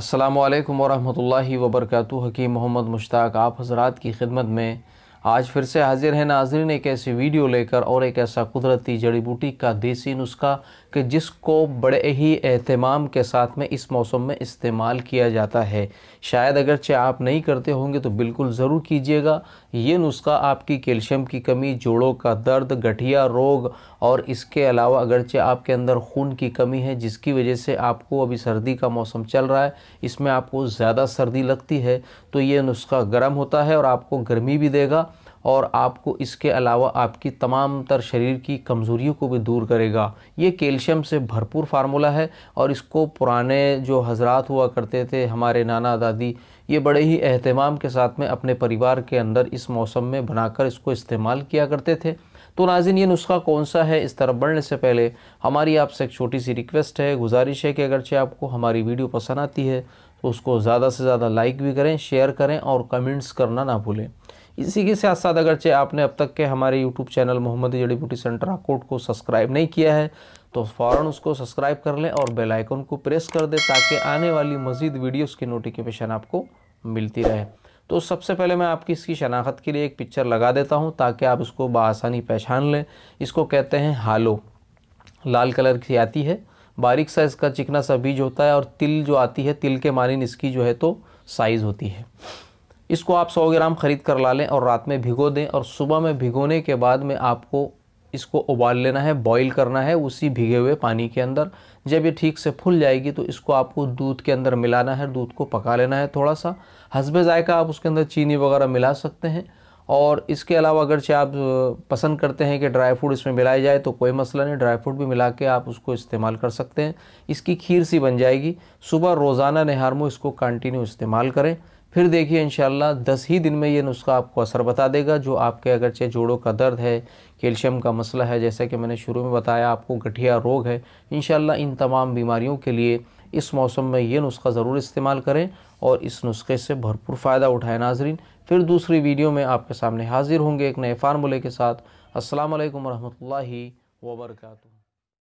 अल्लाम वरहि वबरक हकीम मोहम्मद मुश्ताक आप हजरात की खिदमत में आज फिर से हाजिर है नाजरीन एक ऐसी वीडियो लेकर और एक ऐसा कुदरती जड़ी बूटी का देसी नुस्खा कि जिसको बड़े ही अहतमाम के साथ में इस मौसम में इस्तेमाल किया जाता है शायद अगरचे आप नहीं करते होंगे तो बिल्कुल ज़रूर कीजिएगा ये नुस्खा आपकी कैल्शियम की कमी जोड़ों का दर्द गठिया रोग और इसके अलावा अगरचे आपके अंदर खून की कमी है जिसकी वजह से आपको अभी सर्दी का मौसम चल रहा है इसमें आपको ज़्यादा सर्दी लगती है तो ये नुस्खा गर्म होता है और आपको गर्मी भी देगा और आपको इसके अलावा आपकी तमाम तर शरीर की कमज़ोरियों को भी दूर करेगा ये कैल्शियम से भरपूर फार्मूला है और इसको पुराने जो हजरात हुआ करते थे हमारे नाना दादी ये बड़े ही अहतमाम के साथ में अपने परिवार के अंदर इस मौसम में बनाकर इसको इस्तेमाल किया करते थे तो नाजिन ये नुस्खा कौन सा है इस तरफ बढ़ने से पहले हमारी आपसे एक छोटी सी रिक्वेस्ट है गुजारिश है कि अगरचे आपको हमारी वीडियो पसंद आती है तो उसको ज़्यादा से ज़्यादा लाइक भी करें शेयर करें और कमेंट्स करना ना भूलें इसी के साथ साथ अगर चे आपने अब तक के हमारे यूट्यूब चैनल मोहम्मद जड़ी बूटी सेंटर आकोट को सब्सक्राइब नहीं किया है तो फ़ौर उसको सब्सक्राइब कर लें और बेल आइकन को प्रेस कर दें ताकि आने वाली मज़ीद वीडियोस की नोटिफिकेशन आपको मिलती रहे तो सबसे पहले मैं आपकी इसकी शनाख्त के लिए एक पिक्चर लगा देता हूँ ताकि आप इसको बसानी पहचान लें इसको कहते हैं हालो लाल कलर की आती है बारीक सा इसका चिकना सा बीज होता है और तिल जो आती है तिल के मानिन इसकी जो है तो साइज़ होती है इसको आप 100 ग्राम ख़रीद कर ला लें और रात में भिगो दें और सुबह में भिगोने के बाद में आपको इसको उबाल लेना है बॉईल करना है उसी भिगे हुए पानी के अंदर जब ये ठीक से फूल जाएगी तो इसको आपको दूध के अंदर मिलाना है दूध को पका लेना है थोड़ा सा हंसबे जायका आप उसके अंदर चीनी वगैरह मिला सकते हैं और इसके अलावा अगरचे आप पसंद करते हैं कि ड्राई फ्रूट इसमें मिलाया जाए तो कोई मसला नहीं ड्राई फ्रूट भी मिला के आप उसको इस्तेमाल कर सकते हैं इसकी खीर सी बन जाएगी सुबह रोज़ाना नहारमो इसको कंटिन्यू इस्तेमाल करें फिर देखिए इन दस ही दिन में ये नुस्खा आपको असर बता देगा जो आपके अगरचे जोड़ों का दर्द है कैल्शियम का मसला है जैसा कि मैंने शुरू में बताया आपको गठिया रोग है इन इन तमाम बीमारियों के लिए इस मौसम में ये नुस्खा ज़रूर इस्तेमाल करें और इस नुस्खे से भरपूर फ़ायदा उठाएं नाजरीन फिर दूसरी वीडियो में आपके सामने हाजिर होंगे एक नए फार्मूले के साथ असलकम वरहमल वर्का